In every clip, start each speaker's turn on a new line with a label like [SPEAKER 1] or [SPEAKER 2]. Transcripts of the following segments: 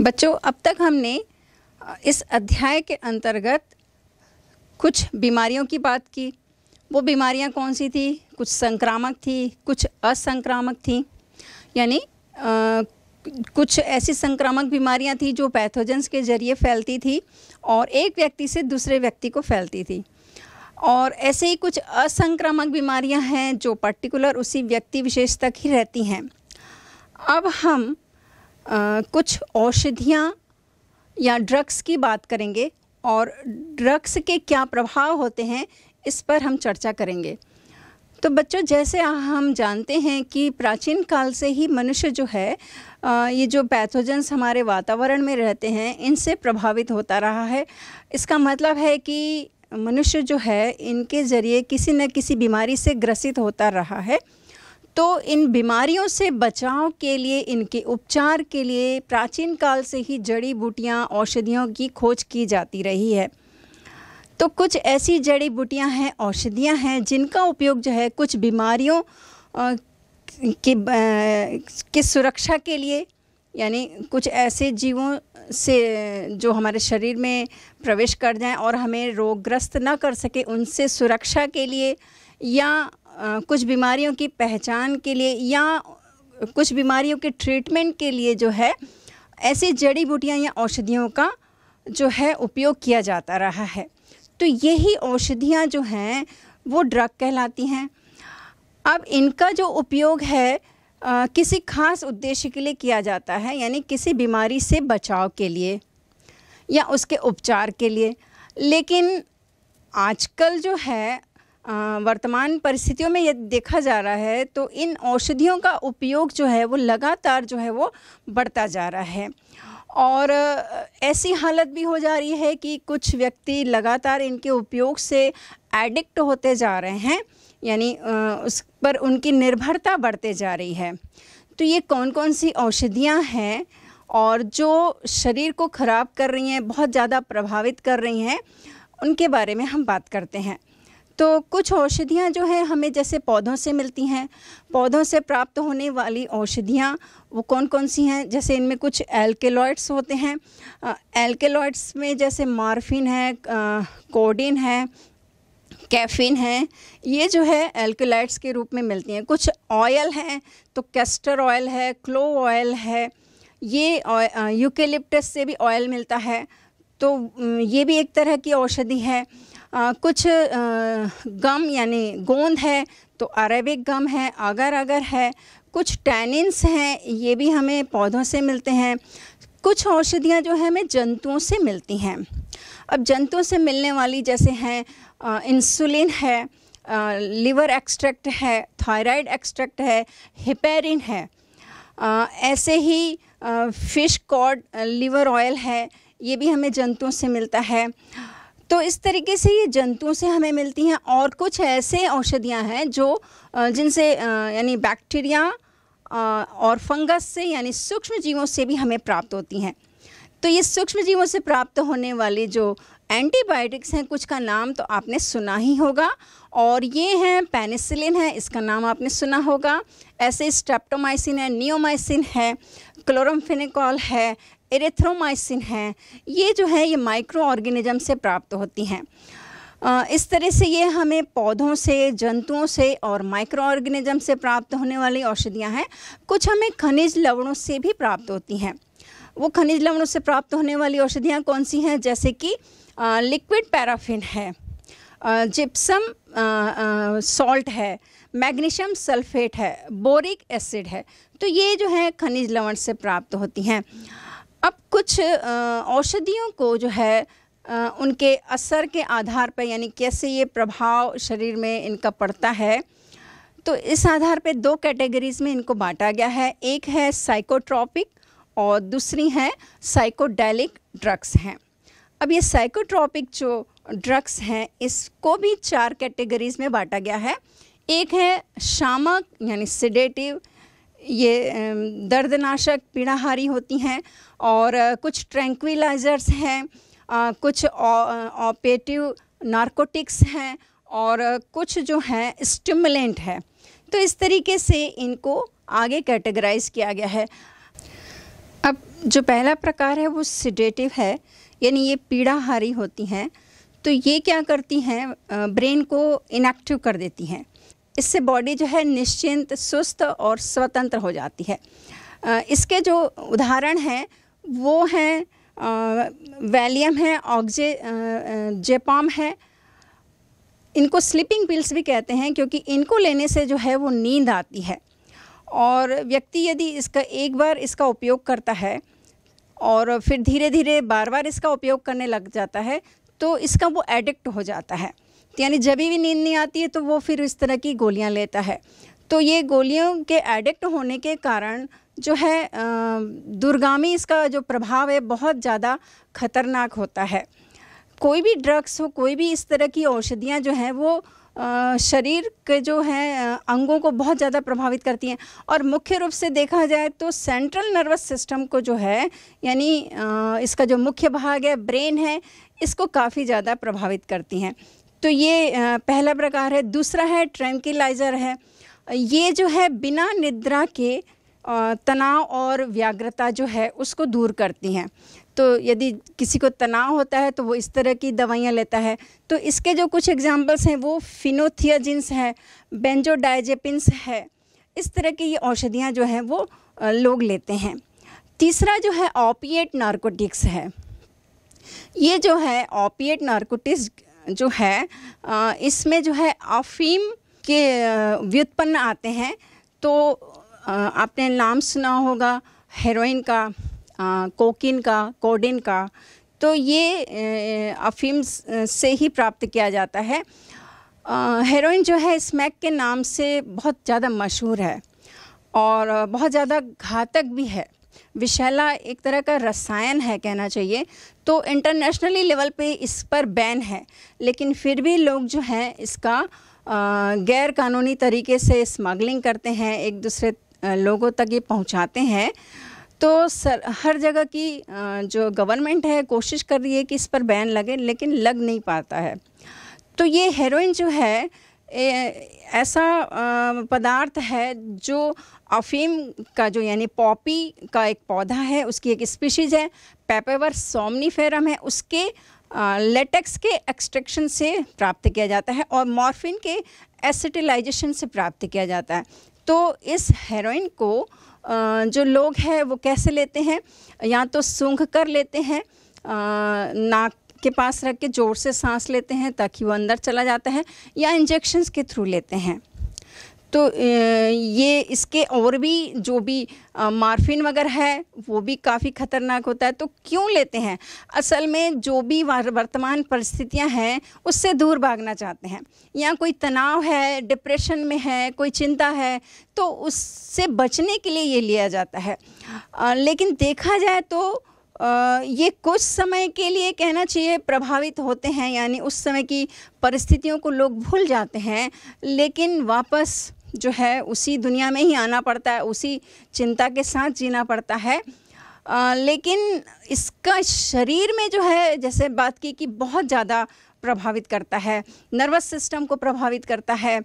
[SPEAKER 1] बच्चों अब तक हमने इस अध्याय के अंतर्गत कुछ बीमारियों की बात की वो बीमारियां कौन सी थी कुछ संक्रामक थी कुछ असंक्रामक थी यानी कुछ ऐसी संक्रामक बीमारियां थी जो पैथोजेंस के जरिए फैलती थी और एक व्यक्ति से दूसरे व्यक्ति को फैलती थी और ऐसे ही कुछ असंक्रामक बीमारियां हैं जो पर्टिकुलर उसी व्यक्ति विशेष तक ही रहती हैं अब हम आ, कुछ औषधियाँ या ड्रग्स की बात करेंगे और ड्रग्स के क्या प्रभाव होते हैं इस पर हम चर्चा करेंगे तो बच्चों जैसे हम जानते हैं कि प्राचीन काल से ही मनुष्य जो है ये जो पैथोजेंस हमारे वातावरण में रहते हैं इनसे प्रभावित होता रहा है इसका मतलब है कि मनुष्य जो है इनके ज़रिए किसी न किसी बीमारी से ग्रसित होता रहा है तो इन बीमारियों से बचाव के लिए इनके उपचार के लिए प्राचीन काल से ही जड़ी बूटियाँ औषधियों की खोज की जाती रही है तो कुछ ऐसी जड़ी बूटियाँ हैं औषधियाँ हैं जिनका उपयोग जो है कुछ बीमारियों की की सुरक्षा के लिए यानी कुछ ऐसे जीवों से जो हमारे शरीर में प्रवेश कर जाएं और हमें रोगग्रस्त ना कर सके उनसे सुरक्षा के लिए या कुछ बीमारियों की पहचान के लिए या कुछ बीमारियों के ट्रीटमेंट के लिए जो है ऐसी जड़ी बूटियाँ या औषधियों का जो है उपयोग किया जाता रहा है तो यही औषधियाँ जो हैं वो ड्रग कहलाती हैं अब इनका जो उपयोग है आ, किसी खास उद्देश्य के लिए किया जाता है यानी किसी बीमारी से बचाव के लिए या उसके उपचार के लिए लेकिन आजकल जो है वर्तमान परिस्थितियों में यदि देखा जा रहा है तो इन औषधियों का उपयोग जो है वो लगातार जो है वो बढ़ता जा रहा है और ऐसी हालत भी हो जा रही है कि कुछ व्यक्ति लगातार इनके उपयोग से एडिक्ट होते जा रहे हैं यानी उस पर उनकी निर्भरता बढ़ते जा रही है तो ये कौन कौन सी औषधियाँ हैं और जो शरीर को ख़राब कर रही हैं बहुत ज़्यादा प्रभावित कर रही हैं उनके बारे में हम बात करते हैं तो कुछ औषधियाँ जो है हमें जैसे पौधों से मिलती हैं पौधों से प्राप्त होने वाली औषधियाँ वो कौन कौन सी हैं जैसे इनमें कुछ एल्केलॉइड्स होते हैं एल्केलॉइड्स में जैसे मार्फिन है कोडिन है कैफीन है ये जो है एल्कोलाइट्स के रूप में मिलती हैं कुछ ऑयल हैं तो कैस्टर ऑयल है क्लो ऑयल है ये यूकेलिप्टस से भी ऑयल मिलता है तो ये भी एक तरह की औषधि है आ, कुछ आ, गम यानी गोंद है तो अरेबिक गम है अगर अगर है कुछ टैनिन्स हैं ये भी हमें पौधों से मिलते हैं कुछ औषधियाँ जो है हमें जंतुओं से मिलती हैं अब जंतुओं से मिलने वाली जैसे हैं इंसुलिन है लिवर एक्सट्रैक्ट है थायराइड एक्सट्रैक्ट है हिपेरिन है आ, ऐसे ही फ़िश कॉड लिवर ऑयल है ये भी हमें जंतुओं से मिलता है तो इस तरीके से ये जंतुओं से हमें मिलती हैं और कुछ ऐसे औषधियाँ हैं जो जिनसे यानी बैक्टीरिया और फंगस से यानी सूक्ष्म जीवों से भी हमें प्राप्त होती हैं तो ये सूक्ष्म जीवों से प्राप्त होने वाले जो एंटीबायोटिक्स हैं कुछ का नाम तो आपने सुना ही होगा और ये हैं पेनिसिलिन है इसका नाम आपने सुना होगा ऐसे स्ट्रेप्टोमाइसिन है नियोमाइसिन है क्लोरम्फेनिकॉल है एरेथ्रोमाइसिन है ये जो है ये माइक्रो ऑर्गेनिज्म से प्राप्त होती हैं इस तरह से ये हमें पौधों से जंतुओं से और माइक्रो ऑर्गेनिज्म से प्राप्त होने वाली औषधियाँ हैं कुछ हमें खनिज लवणों से भी प्राप्त होती हैं वो खनिज लवणों से प्राप्त होने वाली औषधियाँ कौन सी हैं जैसे कि लिक्विड पैराफिन है जिप्सम सॉल्ट है मैग्नीशियम सल्फेट है बोरिक एसिड है तो ये जो है खनिज लवण से प्राप्त होती हैं अब कुछ औषधियों को जो है उनके असर के आधार पर यानी कैसे ये प्रभाव शरीर में इनका पड़ता है तो इस आधार पर दो कैटेगरीज़ में इनको बांटा गया है एक है साइकोट्रॉपिक और दूसरी है साइकोडेलिक ड्रग्स हैं अब ये साइकोट्रॉपिक जो ड्रग्स हैं इसको भी चार कैटेगरीज़ में बांटा गया है एक है शामक यानी सिडेटिव ये दर्दनाशक पीड़ाहारी होती हैं और कुछ ट्रैंक्विलाइज़र्स हैं कुछ ऑपेटिव नार्कोटिक्स हैं और कुछ जो हैं स्टिमुलेंट है तो इस तरीके से इनको आगे कैटेगराइज किया गया है अब जो पहला प्रकार है वो सिडेटिव है यानी ये पीड़ाहारी होती हैं तो ये क्या करती हैं ब्रेन को इनएक्टिव कर देती हैं इससे बॉडी जो है निश्चिंत सुस्त और स्वतंत्र हो जाती है इसके जो उदाहरण हैं वो हैं वैलियम है ऑक्जे जेपाम है इनको स्लीपिंग पिल्स भी कहते हैं क्योंकि इनको लेने से जो है वो नींद आती है और व्यक्ति यदि इसका एक बार इसका उपयोग करता है और फिर धीरे धीरे बार बार इसका उपयोग करने लग जाता है तो इसका वो एडिक्ट हो जाता है यानी जब भी नींद नहीं आती है तो वो फिर इस तरह की गोलियाँ लेता है तो ये गोलियों के एडिक्ट होने के कारण जो है दुर्गामी इसका जो प्रभाव है बहुत ज़्यादा खतरनाक होता है कोई भी ड्रग्स हो कोई भी इस तरह की औषधियाँ जो हैं वो शरीर के जो है अंगों को बहुत ज़्यादा प्रभावित करती हैं और मुख्य रूप से देखा जाए तो सेंट्रल नर्वस सिस्टम को जो है यानी इसका जो मुख्य भाग है ब्रेन है इसको काफ़ी ज़्यादा प्रभावित करती हैं तो ये पहला प्रकार है दूसरा है ट्रैंकिलाइज़र है ये जो है बिना निद्रा के तनाव और व्याग्रता जो है उसको दूर करती हैं तो यदि किसी को तनाव होता है तो वो इस तरह की दवाइयाँ लेता है तो इसके जो कुछ एग्जाम्पल्स हैं वो फिनोथियाजिन्स है बेंजोडाइजेपिन्स है इस तरह की ये औषधियाँ जो हैं वो लोग लेते हैं तीसरा जो है ऑपिएट नार्कोटिक्स है ये जो है ऑपिएट नार्कोटिक्स जो है इसमें जो है अफीम के व्युत्पन्न आते हैं तो आपने नाम सुना होगा हेरोइन का कोकिन का कोडिन का तो ये अफीम से ही प्राप्त किया जाता है हेरोइन जो है स्मैक के नाम से बहुत ज़्यादा मशहूर है और बहुत ज़्यादा घातक भी है विषैला एक तरह का रसायन है कहना चाहिए तो इंटरनेशनली लेवल पे इस पर बैन है लेकिन फिर भी लोग जो हैं इसका गैर कानूनी तरीके से स्मगलिंग करते हैं एक दूसरे लोगों तक ये पहुंचाते हैं तो सर हर जगह की जो गवर्नमेंट है कोशिश कर रही है कि इस पर बैन लगे लेकिन लग नहीं पाता है तो ये हेरोइन जो है ऐसा पदार्थ है जो अफीम का जो यानी पॉपी का एक पौधा है उसकी एक स्पीशीज है पेपेवर सोमनीफेरम है उसके लेटेक्स के एक्सट्रैक्शन से प्राप्त किया जाता है और मॉर्फिन के एसिटिलाइजेशन से प्राप्त किया जाता है तो इस हेरोइन को जो लोग हैं वो कैसे लेते हैं या तो सूंघ कर लेते हैं नाक के पास रख के ज़ोर से सांस लेते हैं ताकि वो अंदर चला जाता है या इंजेक्शन्स के थ्रू लेते हैं तो ये इसके और भी जो भी मार्फिन वगैरह है वो भी काफ़ी ख़तरनाक होता है तो क्यों लेते हैं असल में जो भी वर्तमान परिस्थितियां हैं उससे दूर भागना चाहते हैं या कोई तनाव है डिप्रेशन में है कोई चिंता है तो उससे बचने के लिए ये लिया जाता है लेकिन देखा जाए तो ये कुछ समय के लिए कहना चाहिए प्रभावित होते हैं यानी उस समय की परिस्थितियों को लोग भूल जाते हैं लेकिन वापस जो है उसी दुनिया में ही आना पड़ता है उसी चिंता के साथ जीना पड़ता है आ, लेकिन इसका शरीर में जो है जैसे बात की कि बहुत ज़्यादा प्रभावित करता है नर्वस सिस्टम को प्रभावित करता है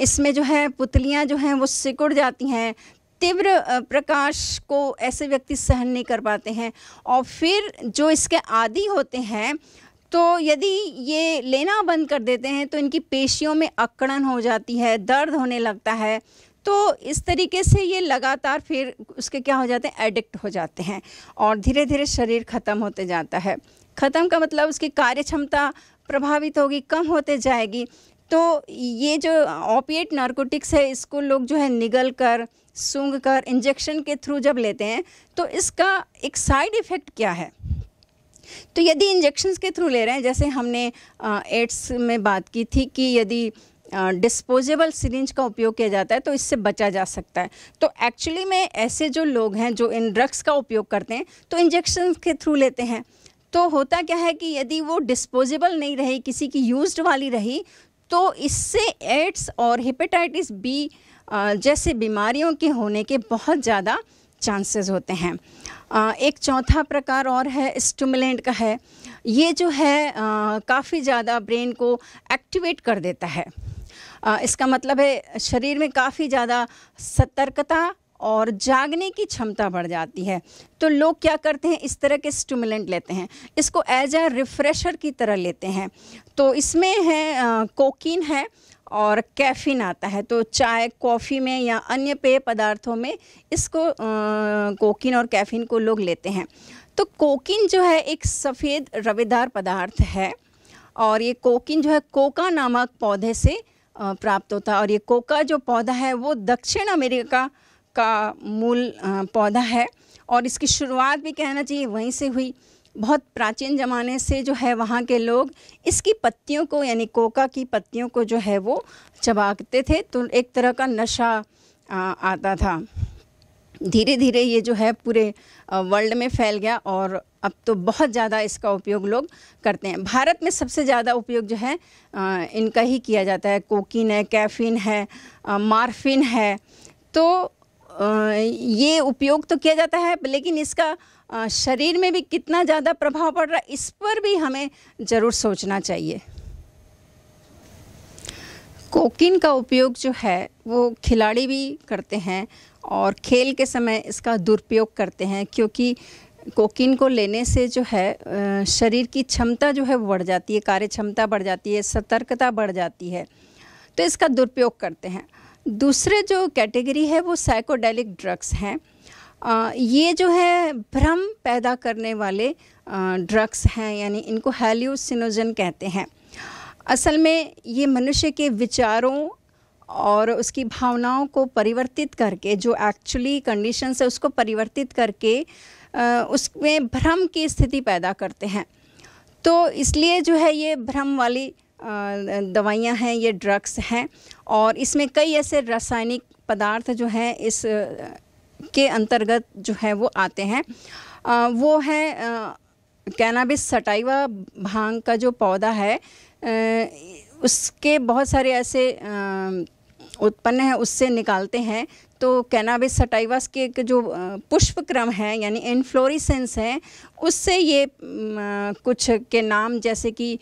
[SPEAKER 1] इसमें जो है पुतलियाँ जो हैं वो सिकुड़ जाती हैं तीव्र प्रकाश को ऐसे व्यक्ति सहन नहीं कर पाते हैं और फिर जो इसके आदि होते हैं तो यदि ये लेना बंद कर देते हैं तो इनकी पेशियों में अकड़न हो जाती है दर्द होने लगता है तो इस तरीके से ये लगातार फिर उसके क्या हो जाते हैं एडिक्ट हो जाते हैं और धीरे धीरे शरीर ख़त्म होते जाता है ख़त्म का मतलब उसकी कार्य क्षमता प्रभावित होगी कम होते जाएगी तो ये जो ऑपिएट नार्कोटिक्स है इसको लोग जो है निगल कर सूंघ कर इंजेक्शन के थ्रू जब लेते हैं तो इसका एक साइड इफ़ेक्ट क्या है तो यदि इंजेक्शन के थ्रू ले रहे हैं जैसे हमने एड्स में बात की थी कि यदि डिस्पोजेबल सिरिंज का उपयोग किया जाता है तो इससे बचा जा सकता है तो एक्चुअली में ऐसे जो लोग हैं जो इन ड्रग्स का उपयोग करते हैं तो इंजेक्शन के थ्रू लेते हैं तो होता क्या है कि यदि वो डिस्पोजेबल नहीं रही किसी की यूज्ड वाली रही तो इससे एड्स और हेपेटाइटिस बी जैसे बीमारियों के होने के बहुत ज़्यादा चांसेस होते हैं एक चौथा प्रकार और है स्टमुलेंट का है ये जो है काफ़ी ज़्यादा ब्रेन को एक्टिवेट कर देता है इसका मतलब है शरीर में काफ़ी ज़्यादा सतर्कता और जागने की क्षमता बढ़ जाती है तो लोग क्या करते हैं इस तरह के स्टूमुलेंट लेते हैं इसको एज ए रिफ्रेशर की तरह लेते हैं तो इसमें है आ, कोकीन है और कैफीन आता है तो चाय कॉफ़ी में या अन्य पेय पदार्थों में इसको आ, कोकीन और कैफीन को लोग लेते हैं तो कोकीन जो है एक सफ़ेद रवेदार पदार्थ है और ये कोकीन जो है कोका नामक पौधे से प्राप्त होता है और ये कोका जो पौधा है वो दक्षिण अमेरिका का मूल पौधा है और इसकी शुरुआत भी कहना चाहिए वहीं से हुई बहुत प्राचीन ज़माने से जो है वहाँ के लोग इसकी पत्तियों को यानी कोका की पत्तियों को जो है वो चबाकते थे तो एक तरह का नशा आता था धीरे धीरे ये जो है पूरे वर्ल्ड में फैल गया और अब तो बहुत ज़्यादा इसका उपयोग लोग करते हैं भारत में सबसे ज़्यादा उपयोग जो है इनका ही किया जाता है कोकिन है कैफिन है मार्फिन है तो ये उपयोग तो किया जाता है लेकिन इसका शरीर में भी कितना ज़्यादा प्रभाव पड़ रहा है इस पर भी हमें ज़रूर सोचना चाहिए कोकिन का उपयोग जो है वो खिलाड़ी भी करते हैं और खेल के समय इसका दुरुपयोग करते हैं क्योंकि कोकिन को लेने से जो है शरीर की क्षमता जो है बढ़ जाती है कार्य क्षमता बढ़ जाती है सतर्कता बढ़ जाती है तो इसका दुरुपयोग करते हैं दूसरे जो कैटेगरी है वो साइकोडेलिक ड्रग्स हैं ये जो है भ्रम पैदा करने वाले ड्रग्स हैं यानी इनको हेल्यूसिनोजन कहते हैं असल में ये मनुष्य के विचारों और उसकी भावनाओं को परिवर्तित करके जो एक्चुअली कंडीशन है उसको परिवर्तित करके उसमें भ्रम की स्थिति पैदा करते हैं तो इसलिए जो है ये भ्रम वाली दवाइयाँ हैं ये ड्रग्स हैं और इसमें कई ऐसे रासायनिक पदार्थ जो हैं इस के अंतर्गत जो है वो आते हैं वो है कैनाबिस सटाइवा भांग का जो पौधा है उसके बहुत सारे ऐसे उत्पन्न हैं उससे निकालते हैं तो कैनाबिस सटाइवास के जो पुष्प क्रम है यानी इनफ्लोरिसेंस है उससे ये कुछ के नाम जैसे कि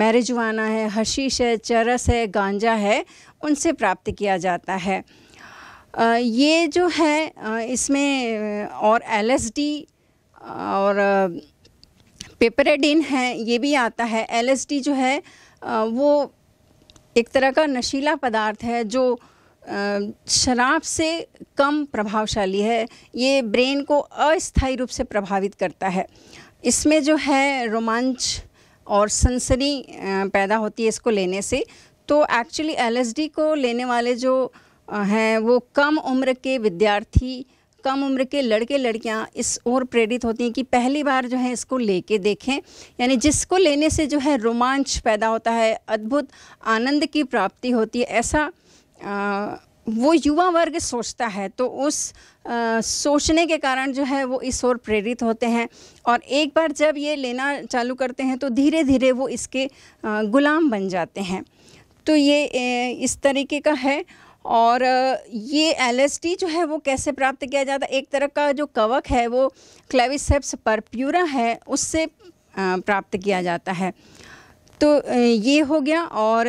[SPEAKER 1] मैरिजवाना है हशीश है चरस है गांजा है उनसे प्राप्त किया जाता है ये जो है इसमें और एलएसडी और पेपरेडिन है ये भी आता है एलएसडी जो है वो एक तरह का नशीला पदार्थ है जो शराब से कम प्रभावशाली है ये ब्रेन को अस्थायी रूप से प्रभावित करता है इसमें जो है रोमांच और सनसनी पैदा होती है इसको लेने से तो एक्चुअली एलएसडी को लेने वाले जो हैं वो कम उम्र के विद्यार्थी कम उम्र के लड़के लड़कियां इस ओर प्रेरित होती हैं कि पहली बार जो है इसको लेके देखें यानी जिसको लेने से जो है रोमांच पैदा होता है अद्भुत आनंद की प्राप्ति होती है ऐसा वो युवा वर्ग सोचता है तो उस आ, सोचने के कारण जो है वो इस ओर प्रेरित होते हैं और एक बार जब ये लेना चालू करते हैं तो धीरे धीरे वो इसके आ, गुलाम बन जाते हैं तो ये ए, इस तरीके का है और ये एल जो है वो कैसे प्राप्त किया जाता है एक तरह का जो कवक है वो क्लेविसेप्स परप्यूरा है उससे प्राप्त किया जाता है तो ये हो गया और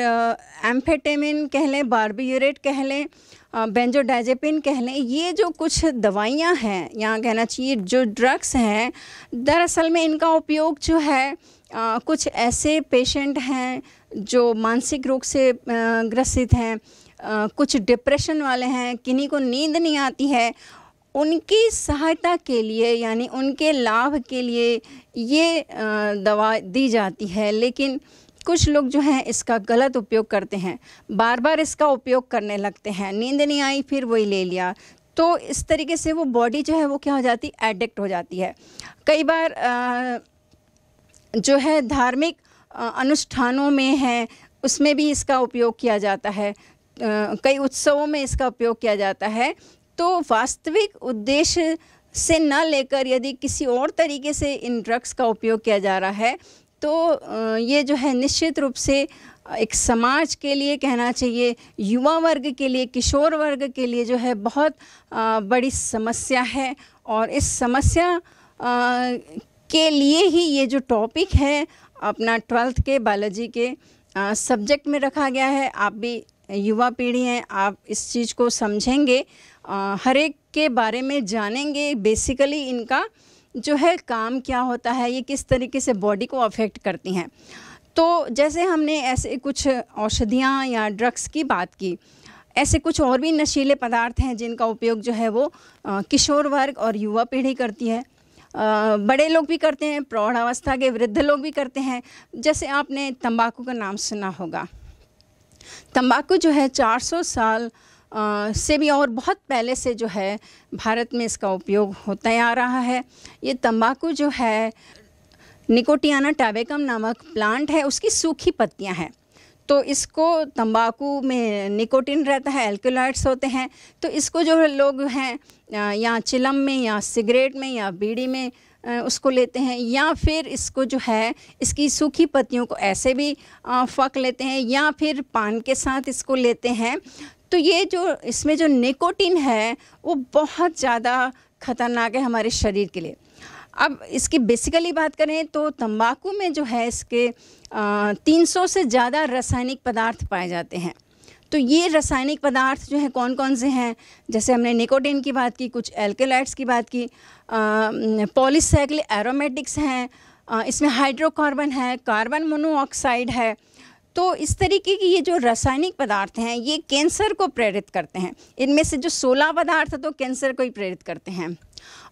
[SPEAKER 1] एम्फेटेमिन कह लें बारबीयूरेट कह लें बेंजोडाइजेपिन कह लें ये जो कुछ दवाइयाँ हैं यहाँ कहना चाहिए जो ड्रग्स हैं दरअसल में इनका उपयोग जो है आ, कुछ ऐसे पेशेंट हैं जो मानसिक रोग से ग्रसित हैं कुछ डिप्रेशन वाले हैं किन्हीं को नींद नहीं आती है उनकी सहायता के लिए यानी उनके लाभ के लिए ये दवा दी जाती है लेकिन कुछ लोग जो हैं इसका गलत उपयोग करते हैं बार बार इसका उपयोग करने लगते हैं नींद नहीं आई फिर वही ले लिया तो इस तरीके से वो बॉडी जो है वो क्या हो जाती एडिक्ट हो जाती है कई बार आ, जो है धार्मिक अनुष्ठानों में है उसमें भी इसका उपयोग किया जाता है आ, कई उत्सवों में इसका उपयोग किया जाता है तो वास्तविक उद्देश्य से न लेकर यदि किसी और तरीके से इन ड्रग्स का उपयोग किया जा रहा है तो ये जो है निश्चित रूप से एक समाज के लिए कहना चाहिए युवा वर्ग के लिए किशोर वर्ग के लिए जो है बहुत बड़ी समस्या है और इस समस्या के लिए ही ये जो टॉपिक है अपना ट्वेल्थ के बायोलॉजी के सब्जेक्ट में रखा गया है आप भी युवा पीढ़ी हैं आप इस चीज़ को समझेंगे हर एक के बारे में जानेंगे बेसिकली इनका जो है काम क्या होता है ये किस तरीके से बॉडी को अफेक्ट करती हैं तो जैसे हमने ऐसे कुछ औषधियाँ या ड्रग्स की बात की ऐसे कुछ और भी नशीले पदार्थ हैं जिनका उपयोग जो है वो किशोर वर्ग और युवा पीढ़ी करती है बड़े लोग भी करते हैं प्रौढ़ावस्था के वृद्ध लोग भी करते हैं जैसे आपने तंबाकू का नाम सुना होगा तंबाकू जो है 400 साल से भी और बहुत पहले से जो है भारत में इसका उपयोग होता आ रहा है ये तंबाकू जो है निकोटियाना टैबेकम नामक प्लांट है उसकी सूखी पत्तियां हैं तो इसको तंबाकू में निकोटिन रहता है एल्कोलाइड्स होते हैं तो इसको जो है लोग हैं या चिलम में या सिगरेट में या बीड़ी में उसको लेते हैं या फिर इसको जो है इसकी सूखी पत्तियों को ऐसे भी फक लेते हैं या फिर पान के साथ इसको लेते हैं तो ये जो इसमें जो निकोटिन है वो बहुत ज़्यादा खतरनाक है हमारे शरीर के लिए अब इसकी बेसिकली बात करें तो तंबाकू में जो है इसके आ, 300 से ज़्यादा रासायनिक पदार्थ पाए जाते हैं तो ये रासायनिक पदार्थ जो हैं कौन कौन से हैं जैसे हमने निकोटिन की बात की कुछ एल्केलाइट्स की बात की पॉलीसाइकिल एरोमेटिक्स हैं इसमें हाइड्रोकार्बन है कार्बन मोनोऑक्साइड है तो इस तरीके की ये जो रासायनिक पदार्थ हैं ये कैंसर को प्रेरित करते हैं इनमें से जो सोलह पदार्थ है तो कैंसर को ही प्रेरित करते हैं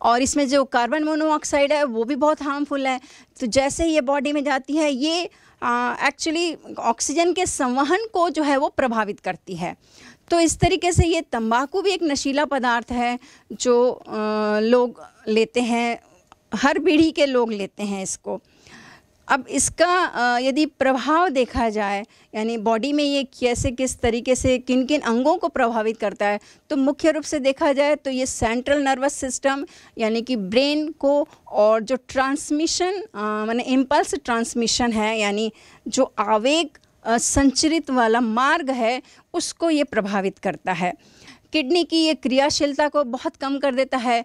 [SPEAKER 1] और इसमें जो कार्बन मोनोऑक्साइड है वो भी बहुत हार्मफुल है तो जैसे ही ये बॉडी में जाती है ये एक्चुअली ऑक्सीजन के संवहन को जो है वो प्रभावित करती है तो इस तरीके से ये तंबाकू भी एक नशीला पदार्थ है जो आ, लोग लेते हैं हर पीढ़ी के लोग लेते हैं इसको अब इसका यदि प्रभाव देखा जाए यानी बॉडी में ये कैसे किस तरीके से किन किन अंगों को प्रभावित करता है तो मुख्य रूप से देखा जाए तो ये सेंट्रल नर्वस सिस्टम यानी कि ब्रेन को और जो ट्रांसमिशन मैंने इम्पल्स ट्रांसमिशन है यानी जो आवेग संचरित वाला मार्ग है उसको ये प्रभावित करता है किडनी की ये क्रियाशीलता को बहुत कम कर देता है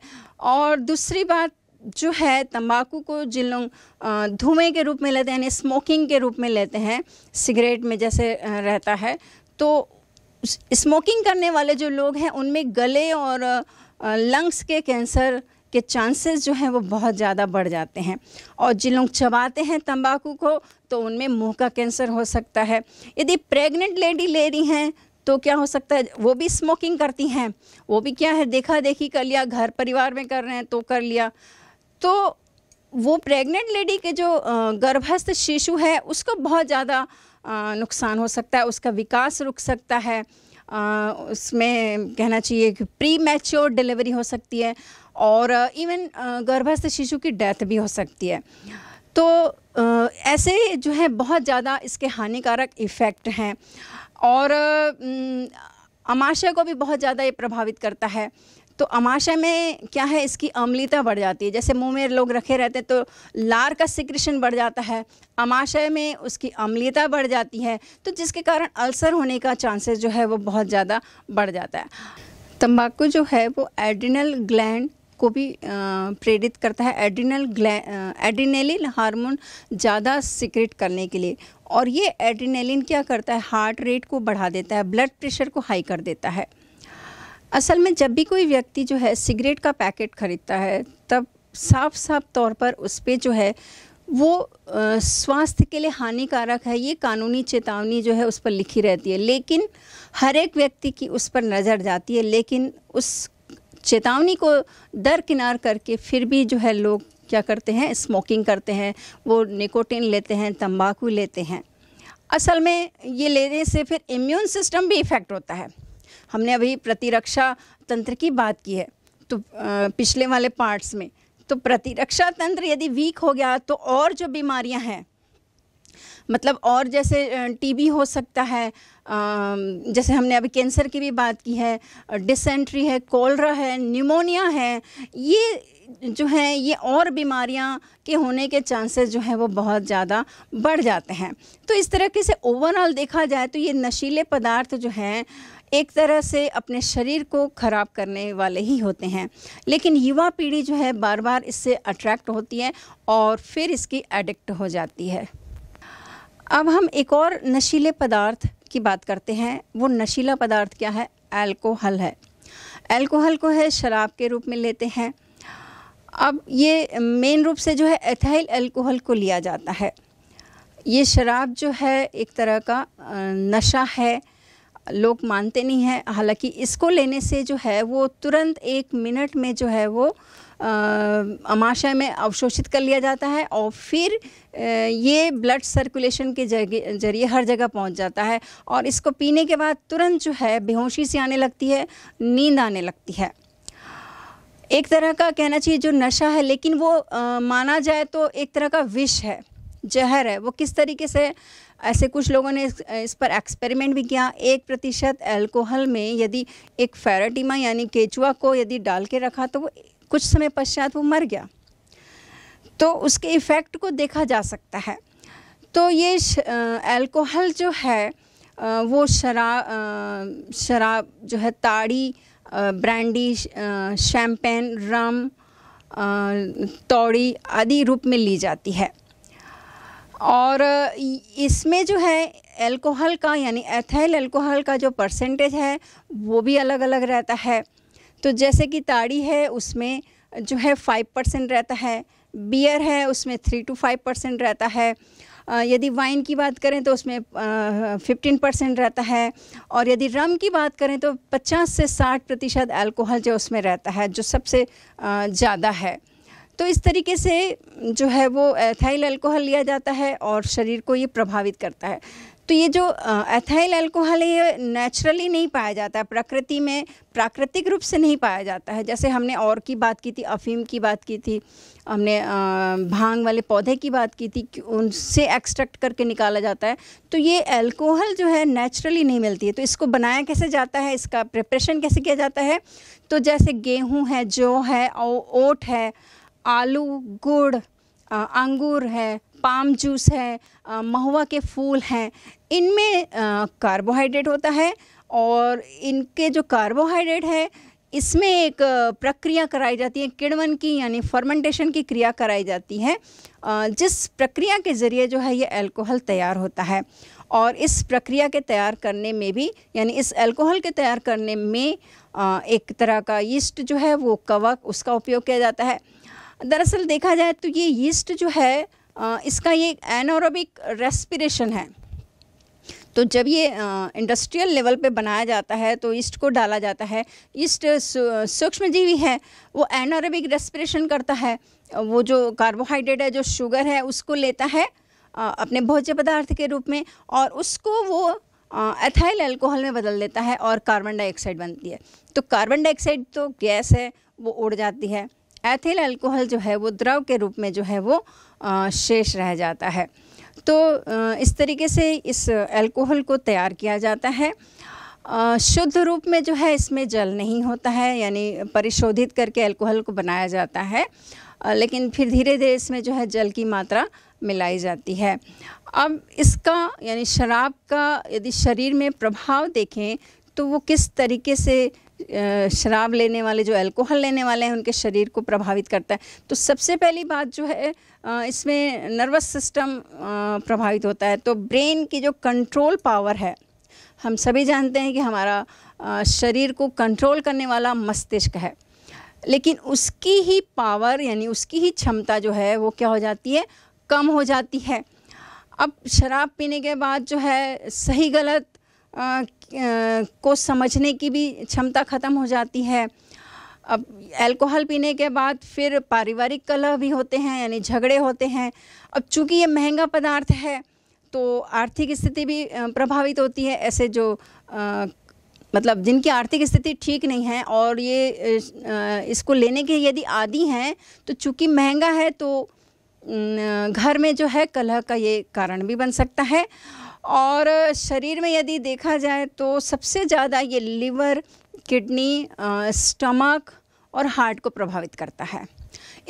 [SPEAKER 1] और दूसरी बात जो है तंबाकू को जिन लोग धुएँ के रूप में लेते हैं यानी स्मोकिंग के रूप में लेते हैं सिगरेट में जैसे रहता है तो स्मोकिंग करने वाले जो लोग हैं उनमें गले और लंग्स के कैंसर के चांसेस जो हैं वो बहुत ज़्यादा बढ़ जाते हैं और जिन लोग चबाते हैं तंबाकू को तो उनमें मुंह का कैंसर हो सकता है यदि प्रेग्नेंट लेडी ले रही हैं तो क्या हो सकता है वो भी स्मोकिंग करती हैं वो भी क्या है देखा देखी कर लिया घर परिवार में कर रहे हैं तो कर लिया तो वो प्रेग्नेंट लेडी के जो गर्भस्थ शिशु है उसको बहुत ज़्यादा नुकसान हो सकता है उसका विकास रुक सकता है आ, उसमें कहना चाहिए कि प्री मैच्योर डिलीवरी हो सकती है और इवन गर्भस्थ शिशु की डेथ भी हो सकती है तो आ, ऐसे जो है बहुत ज़्यादा इसके हानिकारक इफ़ेक्ट हैं और अमाशय को भी बहुत ज़्यादा ये प्रभावित करता है तो अमाशय में क्या है इसकी अम्लीता बढ़ जाती है जैसे मुँह में लोग रखे रहते हैं तो लार का सिक्रेशन बढ़ जाता है अमाशय में उसकी अम्लीता बढ़ जाती है तो जिसके कारण अल्सर होने का चांसेस जो है वो बहुत ज़्यादा बढ़ जाता है तंबाकू जो है वो एड्रिनल ग्लैंड को भी प्रेरित करता है एड्रिनल एड्रिनेलिन हार्मोन ज़्यादा सिक्रेट करने के लिए और ये एड्रिनेलिन क्या करता है हार्ट रेट को बढ़ा देता है ब्लड प्रेशर को हाई कर देता है असल में जब भी कोई व्यक्ति जो है सिगरेट का पैकेट खरीदता है तब साफ साफ तौर पर उस पर जो है वो स्वास्थ्य के लिए हानिकारक है ये कानूनी चेतावनी जो है उस पर लिखी रहती है लेकिन हर एक व्यक्ति की उस पर नज़र जाती है लेकिन उस चेतावनी को दरकिनार करके फिर भी जो है लोग क्या करते हैं स्मोकिंग करते हैं वो निकोटिन लेते हैं तंबाकू लेते हैं असल में ये लेने से फिर इम्यून सिस्टम भी इफ़ेक्ट होता है हमने अभी प्रतिरक्षा तंत्र की बात की है तो पिछले वाले पार्ट्स में तो प्रतिरक्षा तंत्र यदि वीक हो गया तो और जो बीमारियां हैं मतलब और जैसे टीबी हो सकता है जैसे हमने अभी कैंसर की भी बात की है डिसेंट्री है कोलरा है न्यूमोनिया है ये जो है ये और बीमारियां के होने के चांसेस जो है वो बहुत ज़्यादा बढ़ जाते हैं तो इस तरीके से ओवरऑल देखा जाए तो ये नशीले पदार्थ जो हैं एक तरह से अपने शरीर को ख़राब करने वाले ही होते हैं लेकिन युवा पीढ़ी जो है बार बार इससे अट्रैक्ट होती है और फिर इसकी एडिक्ट हो जाती है अब हम एक और नशीले पदार्थ की बात करते हैं वो नशीला पदार्थ क्या है एल्कोहल है एल्कोहल को है शराब के रूप में लेते हैं अब ये मेन रूप से जो है एथाइल एल्कोहल को लिया जाता है ये शराब जो है एक तरह का नशा है लोग मानते नहीं हैं हालांकि इसको लेने से जो है वो तुरंत एक मिनट में जो है वो अमाशय में अवशोषित कर लिया जाता है और फिर ये ब्लड सर्कुलेशन के जरिए हर जगह पहुंच जाता है और इसको पीने के बाद तुरंत जो है बेहोशी से आने लगती है नींद आने लगती है एक तरह का कहना चाहिए जो नशा है लेकिन वो आ, माना जाए तो एक तरह का विष है जहर है वो किस तरीके से ऐसे कुछ लोगों ने इस, पर एक्सपेरिमेंट भी किया एक प्रतिशत एल्कोहल में यदि एक फेराटीमा यानी केचुआ को यदि डाल के रखा तो वो कुछ समय पश्चात वो मर गया तो उसके इफ़ेक्ट को देखा जा सकता है तो ये एल्कोहल जो है वो शराब शराब जो है ताड़ी ब्रांडी शैम्पेन रम तौड़ी आदि रूप में ली जाती है और इसमें जो है एल्कोहल का यानी एथाइल एल्कोहल का जो परसेंटेज है वो भी अलग अलग रहता है तो जैसे कि ताड़ी है उसमें जो है फाइव परसेंट रहता है बियर है उसमें थ्री टू फाइव परसेंट रहता है यदि वाइन की बात करें तो उसमें फिफ्टीन परसेंट रहता है और यदि रम की बात करें तो पचास से साठ प्रतिशत एल्कोहल जो उसमें रहता है जो सबसे ज़्यादा है तो इस तरीके से जो है वो एथाइल अल्कोहल लिया जाता है और शरीर को ये प्रभावित करता है तो ये जो एथाइल अल्कोहल है ये नेचुरली नहीं पाया जाता है प्रकृति में प्राकृतिक रूप से नहीं पाया जाता है जैसे हमने और की बात की थी अफीम की बात की थी हमने भांग वाले पौधे की बात की थी कि उनसे एक्सट्रैक्ट करके निकाला जाता है तो ये अल्कोहल जो है नेचुरली नहीं मिलती है तो इसको बनाया कैसे जाता है इसका प्रिपरेशन कैसे किया जाता है तो जैसे गेहूँ है जौ है और ओट है आलू गुड़ अंगूर है पाम जूस है महुआ के फूल हैं इनमें कार्बोहाइड्रेट होता है और इनके जो कार्बोहाइड्रेट है इसमें एक प्रक्रिया कराई जाती है किण्वन की यानी फर्मेंटेशन की क्रिया कराई जाती है जिस प्रक्रिया के ज़रिए जो है ये अल्कोहल तैयार होता है और इस प्रक्रिया के तैयार करने में भी यानी इस अल्कोहल के तैयार करने में एक तरह का यीस्ट जो है वो कवक उसका उपयोग किया जाता है दरअसल देखा जाए तो ये यीस्ट जो है इसका ये एनोरबिक रेस्पिरेशन है तो जब ये इंडस्ट्रियल लेवल पे बनाया जाता है तो ईस्ट को डाला जाता है ईस्ट सूक्ष्मजीवी है वो एनोरबिक रेस्पिरेशन करता है वो जो कार्बोहाइड्रेट है जो शुगर है उसको लेता है अपने भोज्य पदार्थ के रूप में और उसको वो एथाइल अल्कोहल में बदल देता है और कार्बन डाइऑक्साइड बनती है तो कार्बन डाइऑक्साइड तो गैस है वो उड़ जाती है एथिल अल्कोहल जो है वो द्रव के रूप में जो है वो शेष रह जाता है तो इस तरीके से इस अल्कोहल को तैयार किया जाता है शुद्ध रूप में जो है इसमें जल नहीं होता है यानी परिशोधित करके अल्कोहल को बनाया जाता है लेकिन फिर धीरे धीरे इसमें जो है जल की मात्रा मिलाई जाती है अब इसका यानी शराब का यदि शरीर में प्रभाव देखें तो वो किस तरीके से शराब लेने वाले जो अल्कोहल लेने वाले हैं उनके शरीर को प्रभावित करता है तो सबसे पहली बात जो है इसमें नर्वस सिस्टम प्रभावित होता है तो ब्रेन की जो कंट्रोल पावर है हम सभी जानते हैं कि हमारा शरीर को कंट्रोल करने वाला मस्तिष्क है लेकिन उसकी ही पावर यानी उसकी ही क्षमता जो है वो क्या हो जाती है कम हो जाती है अब शराब पीने के बाद जो है सही गलत को समझने की भी क्षमता ख़त्म हो जाती है अब अल्कोहल पीने के बाद फिर पारिवारिक कलह भी होते हैं यानी झगड़े होते हैं अब चूंकि ये महंगा पदार्थ है तो आर्थिक स्थिति भी प्रभावित होती है ऐसे जो आ, मतलब जिनकी आर्थिक स्थिति ठीक नहीं है और ये इसको लेने के यदि आदि हैं तो चूंकि महंगा है तो घर में जो है कलह का ये कारण भी बन सकता है और शरीर में यदि देखा जाए तो सबसे ज़्यादा ये लीवर किडनी स्टमक और हार्ट को प्रभावित करता है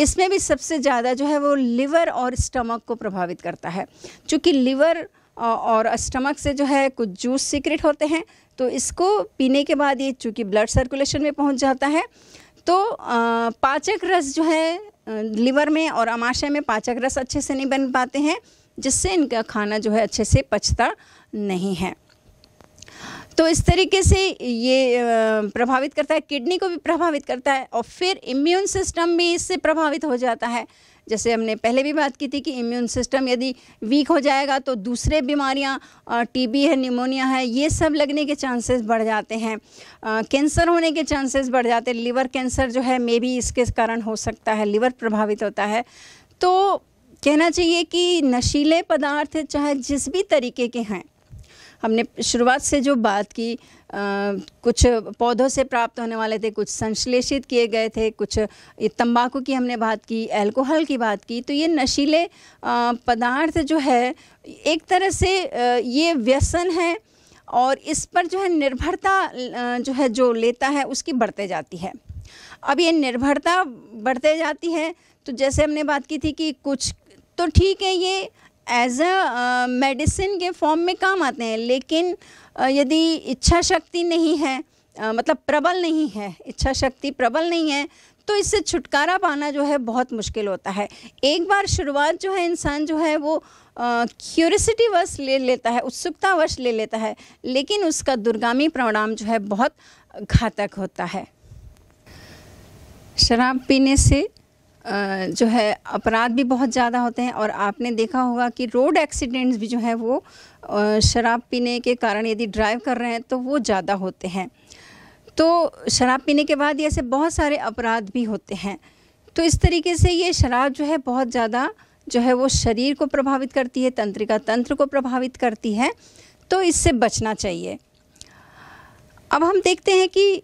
[SPEAKER 1] इसमें भी सबसे ज़्यादा जो है वो लिवर और स्टमक को प्रभावित करता है क्योंकि लिवर और स्टमक से जो है कुछ जूस सीक्रेट होते हैं तो इसको पीने के बाद ये चूँकि ब्लड सर्कुलेशन में पहुंच जाता है तो पाचक रस जो है लिवर में और अमाशय में पाचक रस अच्छे से नहीं बन पाते हैं जिससे इनका खाना जो है अच्छे से पचता नहीं है तो इस तरीके से ये प्रभावित करता है किडनी को भी प्रभावित करता है और फिर इम्यून सिस्टम भी इससे प्रभावित हो जाता है जैसे हमने पहले भी बात की थी कि इम्यून सिस्टम यदि वीक हो जाएगा तो दूसरे बीमारियां टीबी है निमोनिया है ये सब लगने के चांसेस बढ़ जाते हैं कैंसर होने के चांसेस बढ़ जाते हैं लिवर कैंसर जो है मे भी इसके कारण हो सकता है लिवर प्रभावित होता है तो कहना चाहिए कि नशीले पदार्थ चाहे जिस भी तरीके के हैं हमने शुरुआत से जो बात की आ, कुछ पौधों से प्राप्त होने वाले थे कुछ संश्लेषित किए गए थे कुछ तंबाकू की हमने बात की अल्कोहल की बात की तो ये नशीले आ, पदार्थ जो है एक तरह से आ, ये व्यसन है और इस पर जो है निर्भरता जो है जो लेता है उसकी बढ़ते जाती है अब ये निर्भरता बढ़ते जाती है तो जैसे हमने बात की थी कि कुछ तो ठीक है ये एज अ मेडिसिन के फॉर्म में काम आते हैं लेकिन यदि इच्छा शक्ति नहीं है मतलब प्रबल नहीं है इच्छा शक्ति प्रबल नहीं है तो इससे छुटकारा पाना जो है बहुत मुश्किल होता है एक बार शुरुआत जो है इंसान जो है वो क्यूरसिटी वश ले लेता है उत्सुकता वश ले लेता है लेकिन उसका दुर्गामी परिणाम जो है बहुत घातक होता है शराब पीने से जो है अपराध भी बहुत ज़्यादा होते हैं और आपने देखा होगा कि रोड एक्सीडेंट्स भी जो है वो शराब पीने के कारण यदि ड्राइव कर रहे हैं तो वो ज़्यादा होते हैं तो शराब पीने के बाद ऐसे बहुत सारे अपराध भी होते हैं तो इस तरीके से ये शराब जो है बहुत ज़्यादा जो है वो शरीर को प्रभावित करती है तंत्रिका तंत्र को प्रभावित करती है तो इससे बचना चाहिए अब हम देखते हैं कि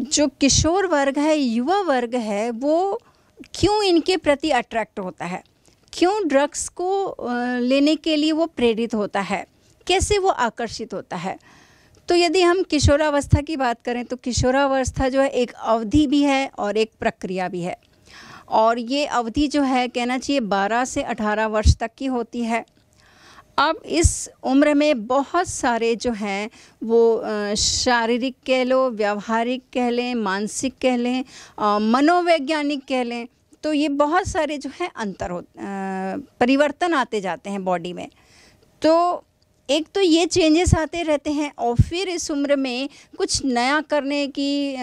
[SPEAKER 1] जो किशोर वर्ग है युवा वर्ग है वो क्यों इनके प्रति अट्रैक्ट होता है क्यों ड्रग्स को लेने के लिए वो प्रेरित होता है कैसे वो आकर्षित होता है तो यदि हम किशोरावस्था की बात करें तो किशोरावस्था जो है एक अवधि भी है और एक प्रक्रिया भी है और ये अवधि जो है कहना चाहिए 12 से 18 वर्ष तक की होती है अब इस उम्र में बहुत सारे जो हैं वो शारीरिक कह लो व्यवहारिक कह लें मानसिक कह लें मनोवैज्ञानिक कह लें तो ये बहुत सारे जो हैं अंतर हो परिवर्तन आते जाते हैं बॉडी में तो एक तो ये चेंजेस आते रहते हैं और फिर इस उम्र में कुछ नया करने की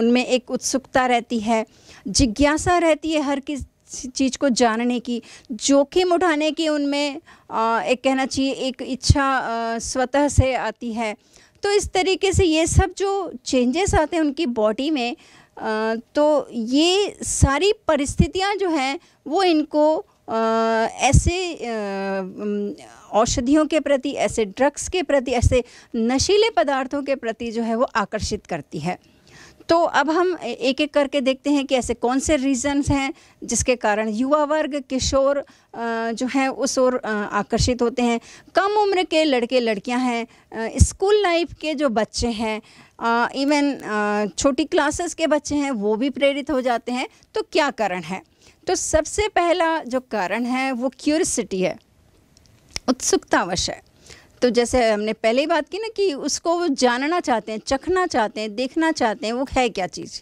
[SPEAKER 1] उनमें एक उत्सुकता रहती है जिज्ञासा रहती है हर किस चीज़ को जानने की जोखिम उठाने की उनमें एक कहना चाहिए एक इच्छा स्वतः से आती है तो इस तरीके से ये सब जो चेंजेस आते हैं उनकी बॉडी में तो ये सारी परिस्थितियाँ जो हैं वो इनको ऐसे औषधियों के प्रति ऐसे ड्रग्स के प्रति ऐसे नशीले पदार्थों के प्रति जो है वो आकर्षित करती है तो अब हम एक एक करके देखते हैं कि ऐसे कौन से रीजंस हैं जिसके कारण युवा वर्ग किशोर जो है उस ओर आकर्षित होते हैं कम उम्र के लड़के लड़कियां हैं स्कूल लाइफ के जो बच्चे हैं इवन छोटी क्लासेस के बच्चे हैं वो भी प्रेरित हो जाते हैं तो क्या कारण है तो सबसे पहला जो कारण है वो क्यूरसिटी है उत्सुकतावश है तो जैसे हमने पहले ही बात की ना कि उसको वो जानना चाहते हैं चखना चाहते हैं देखना चाहते हैं वो है क्या चीज़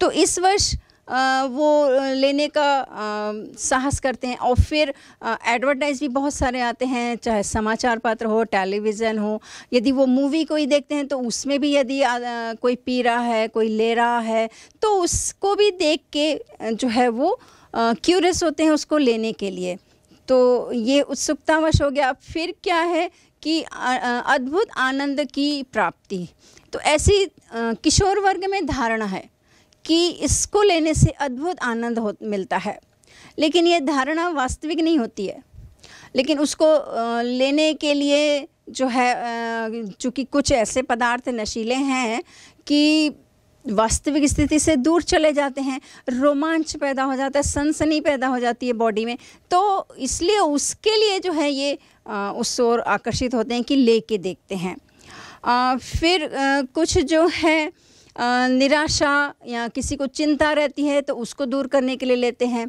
[SPEAKER 1] तो इस वर्ष वो लेने का साहस करते हैं और फिर एडवर्टाइज भी बहुत सारे आते हैं चाहे समाचार पत्र हो टेलीविज़न हो यदि वो मूवी कोई देखते हैं तो उसमें भी यदि कोई पी रहा है कोई ले रहा है तो उसको भी देख के जो है वो क्यूरियस होते हैं उसको लेने के लिए तो ये उत्सुकतावश हो गया फिर क्या है की अद्भुत आनंद की प्राप्ति तो ऐसी किशोर वर्ग में धारणा है कि इसको लेने से अद्भुत आनंद हो मिलता है लेकिन ये धारणा वास्तविक नहीं होती है लेकिन उसको लेने के लिए जो है चूँकि कुछ ऐसे पदार्थ नशीले हैं कि वास्तविक स्थिति से दूर चले जाते हैं रोमांच पैदा हो जाता है सनसनी पैदा हो जाती है बॉडी में तो इसलिए उसके लिए जो है ये आ, उस ओर आकर्षित होते हैं कि लेके देखते हैं आ, फिर आ, कुछ जो है निराशा या किसी को चिंता रहती है तो उसको दूर करने के लिए लेते हैं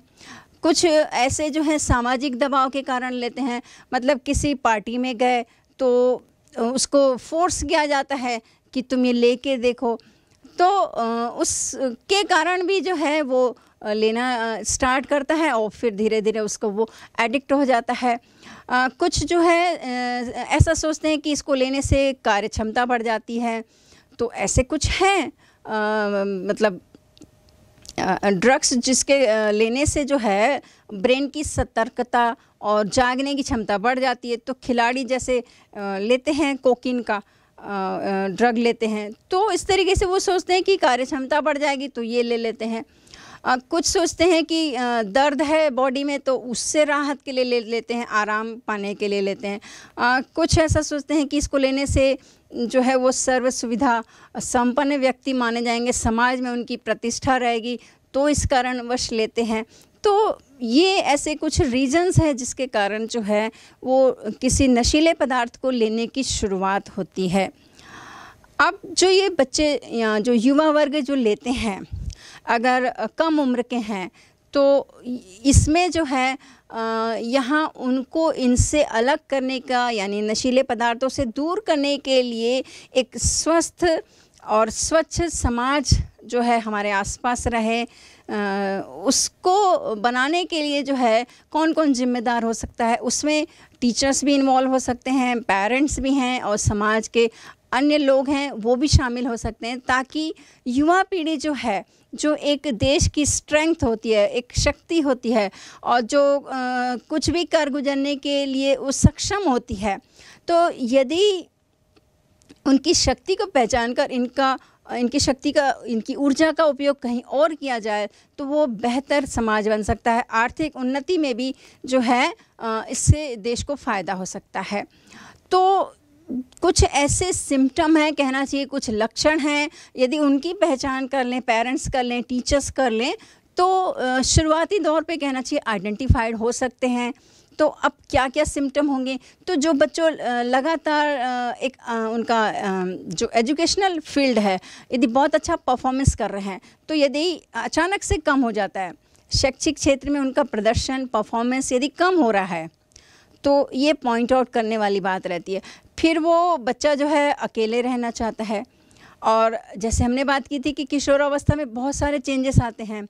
[SPEAKER 1] कुछ ऐसे जो है सामाजिक दबाव के कारण लेते हैं मतलब किसी पार्टी में गए तो उसको फोर्स किया जाता है कि तुम ये लेके देखो तो उसके कारण भी जो है वो लेना स्टार्ट करता है और फिर धीरे धीरे उसको वो एडिक्ट हो जाता है आ, कुछ जो है ऐसा सोचते हैं कि इसको लेने से कार्य क्षमता बढ़ जाती है तो ऐसे कुछ हैं मतलब ड्रग्स जिसके लेने से जो है ब्रेन की सतर्कता और जागने की क्षमता बढ़ जाती है तो खिलाड़ी जैसे लेते हैं कोकिन का ड्रग लेते हैं तो इस तरीके से वो सोचते हैं कि कार्य क्षमता बढ़ जाएगी तो ये ले लेते हैं आ, कुछ सोचते हैं कि आ, दर्द है बॉडी में तो उससे राहत के लिए ले लेते हैं आराम पाने के लिए लेते हैं आ, कुछ ऐसा सोचते हैं कि इसको लेने से जो है वो सर्व सुविधा संपन्न व्यक्ति माने जाएंगे समाज में उनकी प्रतिष्ठा रहेगी तो इस कारणवश लेते हैं तो ये ऐसे कुछ रीजंस हैं जिसके कारण जो है वो किसी नशीले पदार्थ को लेने की शुरुआत होती है अब जो ये बच्चे या जो युवा वर्ग जो लेते हैं अगर कम उम्र के हैं तो इसमें जो है यहाँ उनको इनसे अलग करने का यानी नशीले पदार्थों से दूर करने के लिए एक स्वस्थ और स्वच्छ समाज जो है हमारे आसपास रहे उसको बनाने के लिए जो है कौन कौन जिम्मेदार हो सकता है उसमें टीचर्स भी इन्वॉल्व हो सकते हैं पेरेंट्स भी हैं और समाज के अन्य लोग हैं वो भी शामिल हो सकते हैं ताकि युवा पीढ़ी जो है जो एक देश की स्ट्रेंथ होती है एक शक्ति होती है और जो आ, कुछ भी कर गुजरने के लिए वो सक्षम होती है तो यदि उनकी शक्ति को पहचान कर इनका इनकी शक्ति का इनकी ऊर्जा का उपयोग कहीं और किया जाए तो वो बेहतर समाज बन सकता है आर्थिक उन्नति में भी जो है इससे देश को फ़ायदा हो सकता है तो कुछ ऐसे सिम्टम हैं कहना चाहिए कुछ लक्षण हैं यदि उनकी पहचान कर लें पेरेंट्स कर लें टीचर्स कर लें तो शुरुआती दौर पे कहना चाहिए आइडेंटिफाइड हो सकते हैं तो अब क्या क्या सिम्टम होंगे तो जो बच्चों लगातार एक उनका जो एजुकेशनल फील्ड है यदि बहुत अच्छा परफॉर्मेंस कर रहे हैं तो यदि अचानक से कम हो जाता है शैक्षिक क्षेत्र में उनका प्रदर्शन परफॉर्मेंस यदि कम हो रहा है तो ये पॉइंट आउट करने वाली बात रहती है फिर वो बच्चा जो है अकेले रहना चाहता है और जैसे हमने बात की थी कि किशोरावस्था में बहुत सारे चेंजेस आते हैं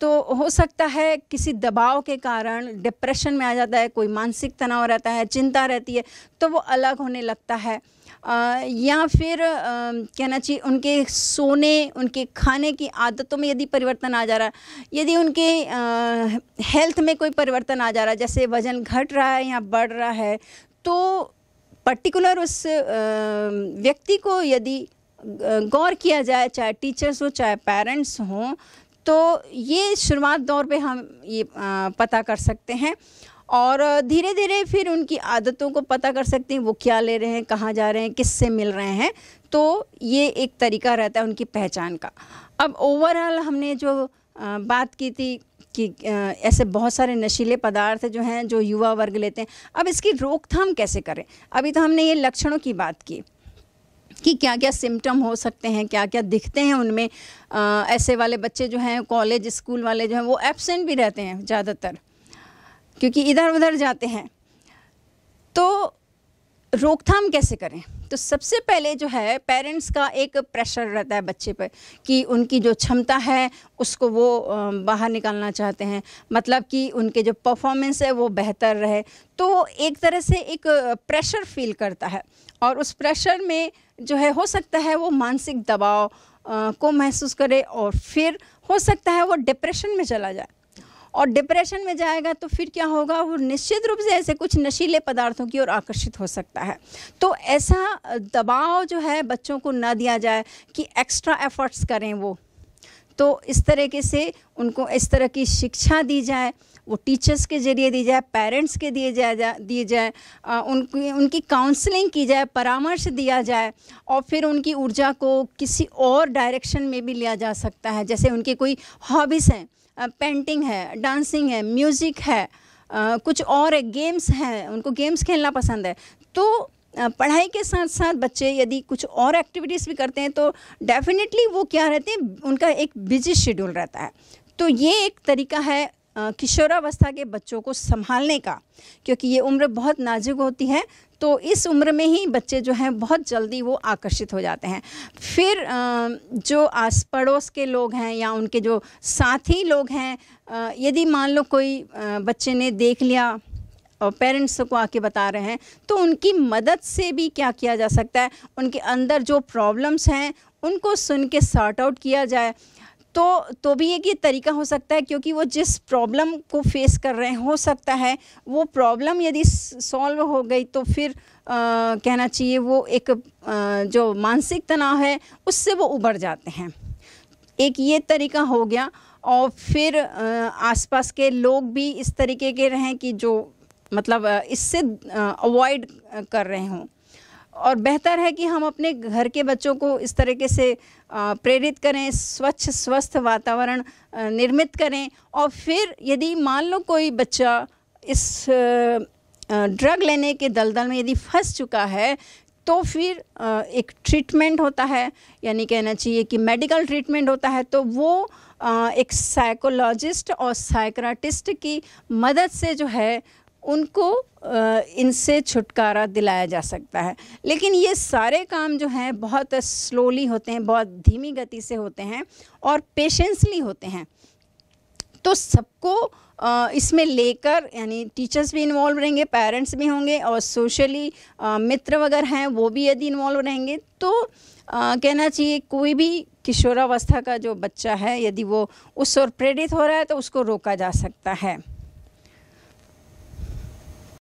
[SPEAKER 1] तो हो सकता है किसी दबाव के कारण डिप्रेशन में आ जाता है कोई मानसिक तनाव रहता है चिंता रहती है तो वो अलग होने लगता है आ, या फिर आ, कहना चाहिए उनके सोने उनके खाने की आदतों में यदि परिवर्तन आ जा रहा है यदि उनके आ, हेल्थ में कोई परिवर्तन आ जा रहा है जैसे वज़न घट रहा है या बढ़ रहा है तो पर्टिकुलर उस व्यक्ति को यदि गौर किया जाए चाहे टीचर्स हो चाहे पेरेंट्स हों तो ये शुरुआत दौर पे हम ये पता कर सकते हैं और धीरे धीरे फिर उनकी आदतों को पता कर सकते हैं वो क्या ले रहे हैं कहाँ जा रहे हैं किससे मिल रहे हैं तो ये एक तरीका रहता है उनकी पहचान का अब ओवरऑल हमने जो बात की थी कि ऐसे बहुत सारे नशीले पदार्थ जो हैं जो युवा वर्ग लेते हैं अब इसकी रोकथाम कैसे करें अभी तो हमने ये लक्षणों की बात की कि क्या क्या सिम्टम हो सकते हैं क्या क्या दिखते हैं उनमें आ, ऐसे वाले बच्चे जो हैं कॉलेज स्कूल वाले जो हैं वो एबसेंट भी रहते हैं ज़्यादातर क्योंकि इधर उधर जाते हैं तो रोकथाम कैसे करें तो सबसे पहले जो है पेरेंट्स का एक प्रेशर रहता है बच्चे पर कि उनकी जो क्षमता है उसको वो बाहर निकालना चाहते हैं मतलब कि उनके जो परफॉर्मेंस है वो बेहतर रहे तो एक तरह से एक प्रेशर फील करता है और उस प्रेशर में जो है हो सकता है वो मानसिक दबाव को महसूस करे और फिर हो सकता है वो डिप्रेशन में चला जाए और डिप्रेशन में जाएगा तो फिर क्या होगा वो निश्चित रूप से ऐसे कुछ नशीले पदार्थों की ओर आकर्षित हो सकता है तो ऐसा दबाव जो है बच्चों को ना दिया जाए कि एक्स्ट्रा एफर्ट्स करें वो तो इस तरीके से उनको इस तरह की शिक्षा दी जाए वो टीचर्स के जरिए दी जाए पेरेंट्स के दिए जाए दिए जाए उनकी उनकी काउंसलिंग की जाए परामर्श दिया जाए और फिर उनकी ऊर्जा को किसी और डायरेक्शन में भी लिया जा सकता है जैसे उनकी कोई हॉबीज़ हैं पेंटिंग है डांसिंग है म्यूज़िक है कुछ और गेम्स हैं उनको गेम्स खेलना पसंद है तो पढ़ाई के साथ साथ बच्चे यदि कुछ और एक्टिविटीज़ भी करते हैं तो डेफिनेटली वो क्या रहते हैं उनका एक बिजी शेड्यूल रहता है तो ये एक तरीका है किशोरावस्था के बच्चों को संभालने का क्योंकि ये उम्र बहुत नाजुक होती है तो इस उम्र में ही बच्चे जो हैं बहुत जल्दी वो आकर्षित हो जाते हैं फिर जो आस पड़ोस के लोग हैं या उनके जो साथी लोग हैं यदि मान लो कोई बच्चे ने देख लिया और पेरेंट्स को आके बता रहे हैं तो उनकी मदद से भी क्या किया जा सकता है उनके अंदर जो प्रॉब्लम्स हैं उनको सुन के सॉर्ट आउट किया जाए तो तो भी एक ये तरीका हो सकता है क्योंकि वो जिस प्रॉब्लम को फेस कर रहे हैं हो सकता है वो प्रॉब्लम यदि सॉल्व हो गई तो फिर आ, कहना चाहिए वो एक आ, जो मानसिक तनाव है उससे वो उबर जाते हैं एक ये तरीका हो गया और फिर आसपास के लोग भी इस तरीके के रहें कि जो मतलब इससे अवॉइड कर रहे हों और बेहतर है कि हम अपने घर के बच्चों को इस तरीके से प्रेरित करें स्वच्छ स्वस्थ वातावरण निर्मित करें और फिर यदि मान लो कोई बच्चा इस ड्रग लेने के दलदल में यदि फंस चुका है तो फिर एक ट्रीटमेंट होता है यानी कहना चाहिए कि मेडिकल ट्रीटमेंट होता है तो वो एक साइकोलॉजिस्ट और साइक्राटिस्ट की मदद से जो है उनको इनसे छुटकारा दिलाया जा सकता है लेकिन ये सारे काम जो हैं बहुत स्लोली होते हैं बहुत धीमी गति से होते हैं और पेशेंसली होते हैं तो सबको इसमें लेकर यानी टीचर्स भी इन्वॉल्व रहेंगे पेरेंट्स भी होंगे और सोशली मित्र वगैरह हैं वो भी यदि इन्वॉल्व रहेंगे तो आ, कहना चाहिए कोई भी किशोरावस्था का जो बच्चा है यदि वो उस ओर प्रेरित हो रहा है तो उसको रोका जा सकता है